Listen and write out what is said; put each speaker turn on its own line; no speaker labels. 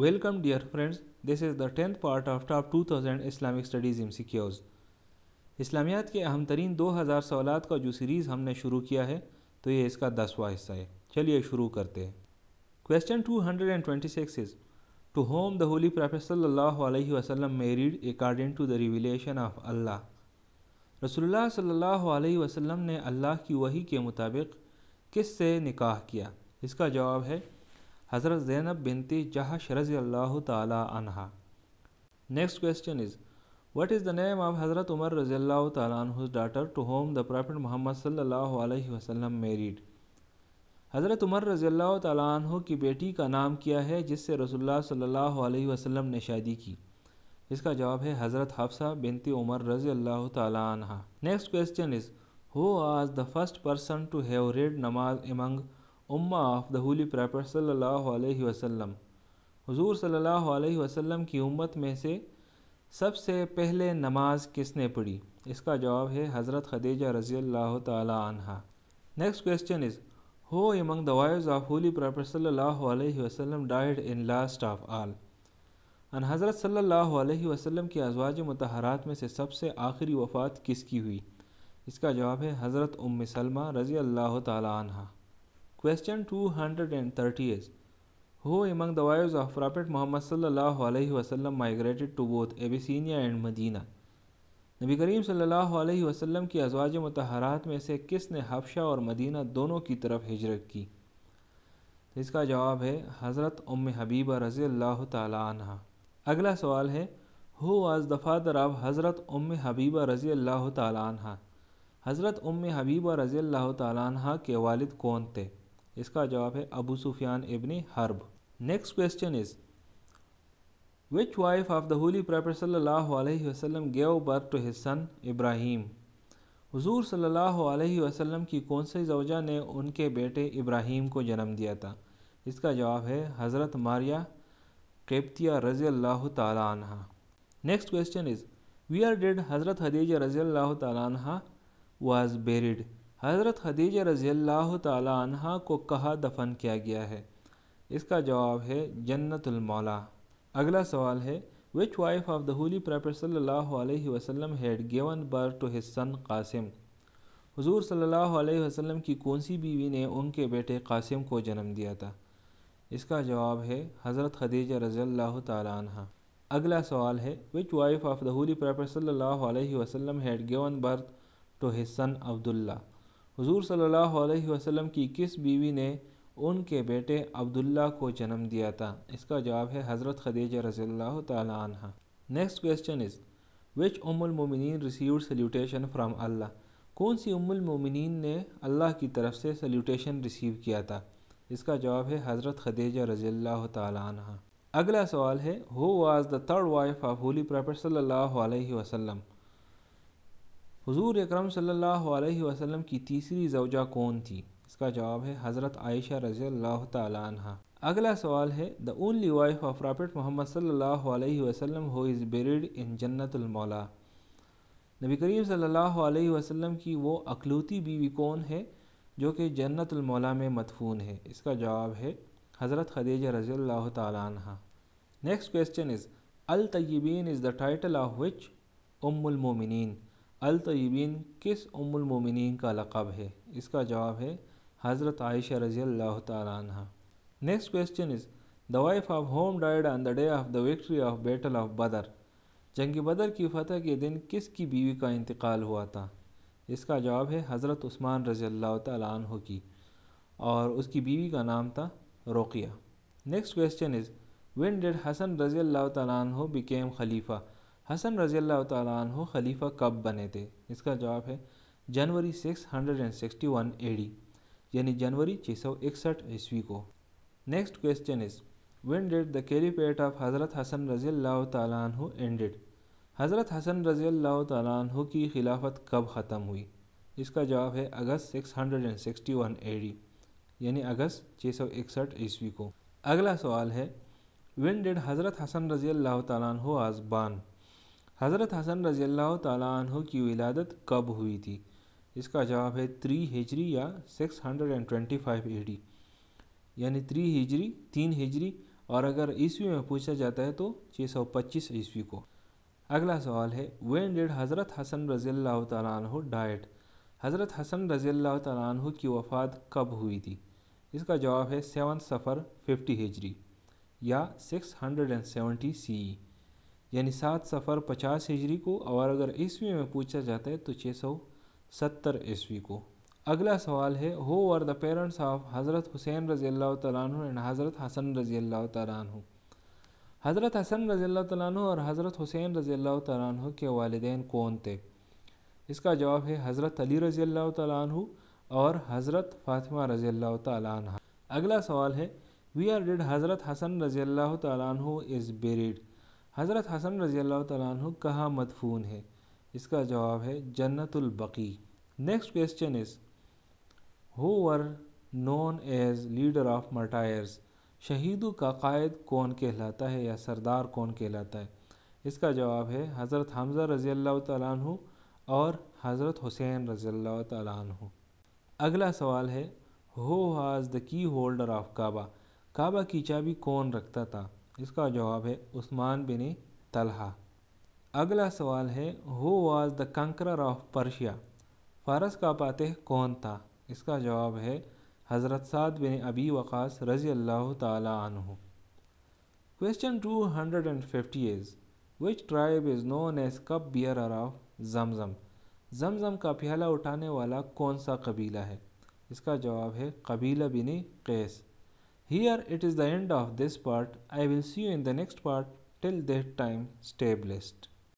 Welcome dear friends this is the 10th part of Top 2000 Islamic Studies MCQs. इस्लामियात के अहम तरीन दो हज़ार सवालत का जो सीरीज़ हमने शुरू किया है तो ये इसका दसवा हिस्सा है चलिए शुरू करते हैं question 226 is to whom the holy professor सल्लल्लाहु अलैहि वसल्लम married according to the revelation of Allah रसोल्ला सल्ला वसलम ने अल्लाह की वही के मुताबिक किस से निकाह किया इसका जवाब है हज़रत ज़ैनब बिनती जहाश रज़ी अल्लाह तहा next question is what is the name of हज़रत उमर रज़ी अल्लाह whose daughter to whom the prophet Muhammad sallallahu alaihi wasallam हज़रत उमर रज़ी अल्लाह तह की बेटी का नाम किया है जिससे रसोल्ला सल्ला अलैहि ने शादी की इसका जवाब है हज़रत हफ्सा बिनती उमर रजी अल्लाह तह next question is who has the first person to have read namaz among उम्मा ऑफ द होली प्रॉपर सल्लल्लाहु अलैहि वसल्लम हुजूर सल्लल्लाहु अलैहि वसल्लम की उम्मत में से सबसे पहले नमाज किसने पढ़ी इसका जवाब है हज़रत खदीजा रजी अल्लाह तहा next question is who among the wives of holy prophet सल्लल्लाहु अलैहि वसल्लम died in last of all अन हज़रत सल्लल्लाहु अलैहि वसल्लम की अजवाज मतहरात में से सबसे आखिरी वफ़ात किसकी हुई इसका जवाब है हज़रत उम सलमा रज़ी अल्लाह तहा Question 230 is Who among the wives of Prophet Muhammad sallallahu alaihi wasallam migrated to both Abyssinia and Medina? नबी करीम सल्लल्लाहु वसलम वसल्लम की अजवाज मतहरात में से किसने हफशा और मदीना दोनों की तरफ हिजरत की तो इसका जवाब है हज़रत उम हबीबा रज़ी अल्लाह तह अगला सवाल है हो आज दफ़ातर आप हज़रत उम हबीब रज़ी अल्लाह तह हज़रत उम हबीब रज़ी अल्लाह तह के वालिद कौन थे इसका जवाब है Abu Sufyan ibn Harb next question is which wife of the holy prophet सल्लल्लाहु अलैहि वसल्लम gave birth to his son Ibrahim हुजूर सल्लल्लाहु अलैहि वसल्लम की कौन सी जवजा ने उनके बेटे इब्राहिम को जन्म दिया था इसका जवाब है हज़रत मारिया कैप्तिया रज़ी अल्लाह तहा next question is we are dead हज़रत हदीज रज़ी अल्लाह तहा वाज बेरिड हज़रत खदीज रज़ील्ल्ह तहा को कहा दफन किया गया है इसका जवाब है जन्नतमौला अगला सवाल है which wife of the holy prophet सल्लल्लाहु अलैहि वसल्लम had given birth to his son Qasim हुजूर सल्लल्लाहु अलैहि वसल्लम की कौन सी बीवी ने उनके बेटे कासिम को जन्म दिया था इसका जवाब है हज़रत खदीजा रज़ील्ल्ह तहा अगला सवाल है which wife of the holy prophet सल्लल्लाहु अलैहि वसल्लम had given birth to his son Abdullah हुजूर सल्लल्लाहु अलैहि वसल्लम की किस बीवी ने उनके बेटे अब्दुल्ला को जन्म दिया था इसका जवाब है हज़रत खदीजा रजील्ला तहा नेक्स्ट क्वेश्चन इज़ विच उमुलमिन रिसीव सल्यूटेशन फ्राम अल्लाह कौन सी उमुलमिन ने अल्लाह की तरफ से सल्यूटेशन रिसीव किया था इसका जवाब है हज़रत खदीजा रजील्ला तहा अगला सवाल है who was the third wife of holy prophet सल्लल्लाहु अलैहि वसल्लम हुजूर अकरम सल्लल्लाहु अलैहि वसल्लम की तीसरी जवजा कौन थी इसका जवाब है हज़रत आयशा रज़ी अल्लाह तह अगला सवाल है the only wife of prophet Muhammad सल्लल्लाहु अलैहि वसल्लम हु इज़ बेरिड इन जन्नतमौला नबी करीम सल्लल्लाहु अलैहि वसल्लम की वो अकलूती बीवी कौन है जो कि जन्नतमौला में मदफून है इसका जवाब है हज़रत खदीजा रज़ी अल्लाह तह नेक्स्ट क्वेश्चन इज़ अल तयबीन is the title of which उम्मुलमोमिन अल तयबीन किस उमुलमिन का लक़ब है इसका जवाब है हज़रत आयशा रज़ी अल्लाह तह next question is the wife of whom died on the day of the victory of battle of Badr जंग बदर की फतह के दिन किसकी बीवी का इंतकाल हुआ था इसका जवाब है हज़रत उस्मान रज़ी अल्लाह तह की और उसकी बीवी का नाम था Ruqayya next question is when dead Hasan रज़ी अल्लाह तह बिकेम खलीफा हसन रजी अल्लाह तु खलीफा कब बने थे इसका जवाब है जनवरी 661 एडी यानी जनवरी 661 ईस्वी को next question is when did the caliphate of हज़रत हसन रजी अल्लाह तु एंडेड हज़रत हसन रजी अल्लाह तु की खिलाफत कब ख़त्म हुई इसका जवाब है अगस्त 661 एडी यानी अगस्त 661 ईस्वी को अगला सवाल है वन डिड हज़रत हसन रजी अल्लाह तु आज़बान हज़रत हसन रज़ी अल्लाह की विलादत कब हुई थी इसका जवाब है त्री हिजरी या 625 हंड्रेड डी यानी त्री हिजरी तीन हिजरी और अगर ईस्वी में पूछा जाता है तो 625 ईस्वी को अगला सवाल है वेन डेड हज़रत हसन रज़ी अल्लाह डाइट हज़रत हसन रज़ी अल्लाह की वफ़ात कब हुई थी इसका जवाब है सेवन सफ़र फिफ्टी हिजरी या six hundred and seventy C यानी सात सफ़र पचास हिजरी को और अगर ईस्वी में पूछा जाता है तो छः सौ सत्तर ईस्वी को अगला सवाल है हो आर द पेरेंट्स ऑफ हज़रत हुसैन रज़ी अल्लाह तु एंड हज़रत हसन रज़ी अल्लाह तु हज़रत हसन रज़ी अल्लाह तु और हज़रत हुसैन रज़ी अल्लाह तु के वालदेन कौन थे इसका जवाब है हज़रत अली रज़ी अल्लाह तु और हज़रत फ़ातिमा रज़ी अल्लाह तु अगला सवाल है वी आर डिड हज़रत हसन रज़ी अल्लाह तु इज़ बेरीड हज़रत हसन रज़ी अल्लाह तु कहाँ मदफून है इसका जवाब है जन्नतुलबकी next question is who were known as leader of martyrs शहीदों का कायद कौन कहलाता है या सरदार कौन कहलाता है इसका जवाब है हज़रत हमज़ा रज़ी अल्लाह तु और हज़रत हुसैन रज़ी अल्लाह तु अगला सवाल है who has the key holder of Kaaba Kaaba की चाबी कौन रखता था इसका जवाब है उस्मान बिन तलहा अगला सवाल है who was the conqueror of Persia फारस का पाते कौन था इसका जवाब है हज़रत साद बिन अबी वक़ास रज़ी अल्लाह तु question two hundred and fifty is which tribe is known as cupbearer of Zamzam Zamzam का प्याला उठाने वाला कौन सा कबीला है इसका जवाब है कबीला बिन कैस Here it is the end of this part. I will see you in the next part. Till that time, stay blessed.